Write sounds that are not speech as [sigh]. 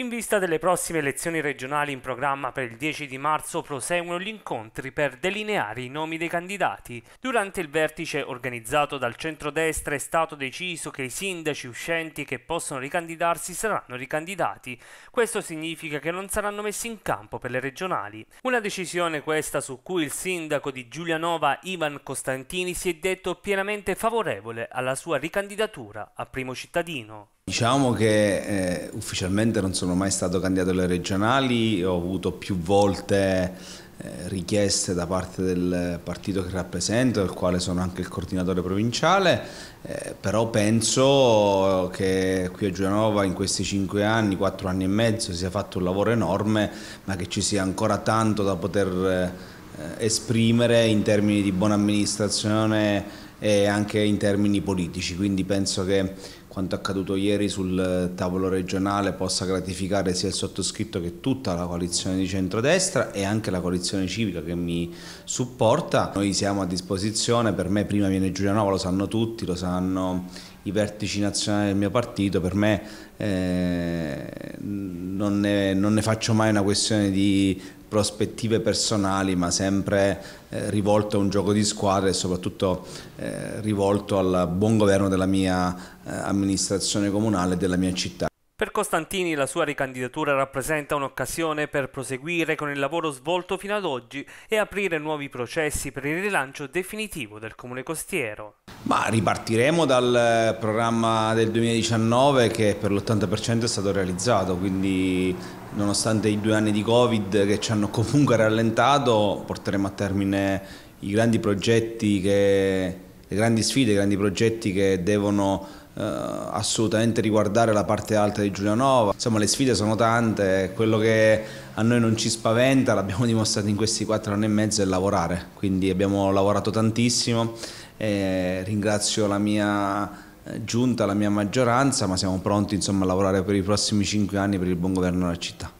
In vista delle prossime elezioni regionali in programma per il 10 di marzo proseguono gli incontri per delineare i nomi dei candidati. Durante il vertice organizzato dal centrodestra è stato deciso che i sindaci uscenti che possono ricandidarsi saranno ricandidati. Questo significa che non saranno messi in campo per le regionali. Una decisione questa su cui il sindaco di Giulianova Ivan Costantini si è detto pienamente favorevole alla sua ricandidatura a primo cittadino. Diciamo che eh, ufficialmente non sono mai stato candidato alle regionali, ho avuto più volte eh, richieste da parte del partito che rappresento, del quale sono anche il coordinatore provinciale, eh, però penso che qui a Giulianova in questi cinque anni, quattro anni e mezzo, si sia fatto un lavoro enorme, ma che ci sia ancora tanto da poter eh, esprimere in termini di buona amministrazione e anche in termini politici, quindi penso che quanto accaduto ieri sul eh, tavolo regionale possa gratificare sia il sottoscritto che tutta la coalizione di centrodestra e anche la coalizione civica che mi supporta. Noi siamo a disposizione, per me prima viene Giulianova, lo sanno tutti, lo sanno i vertici nazionali del mio partito, per me eh, non, ne, non ne faccio mai una questione di prospettive personali ma sempre eh, rivolto a un gioco di squadra e soprattutto eh, rivolto al buon governo della mia eh, amministrazione comunale della mia città. Per Costantini la sua ricandidatura rappresenta un'occasione per proseguire con il lavoro svolto fino ad oggi e aprire nuovi processi per il rilancio definitivo del comune costiero. Ma ripartiremo dal eh, programma del 2019 che per l'80% è stato realizzato, quindi nonostante i due anni di Covid che ci hanno comunque rallentato, porteremo a termine i grandi progetti che le grandi sfide, i grandi progetti che devono eh, assolutamente riguardare la parte alta di Giulianova. Insomma le sfide sono tante, quello che a noi non ci spaventa, l'abbiamo [laughs] dimostrato in questi quattro anni e mezzo, è lavorare, quindi abbiamo lavorato tantissimo, eh, ringrazio la mia eh, giunta, la mia maggioranza, ma siamo pronti insomma, a lavorare per i prossimi cinque anni per il buon governo della città.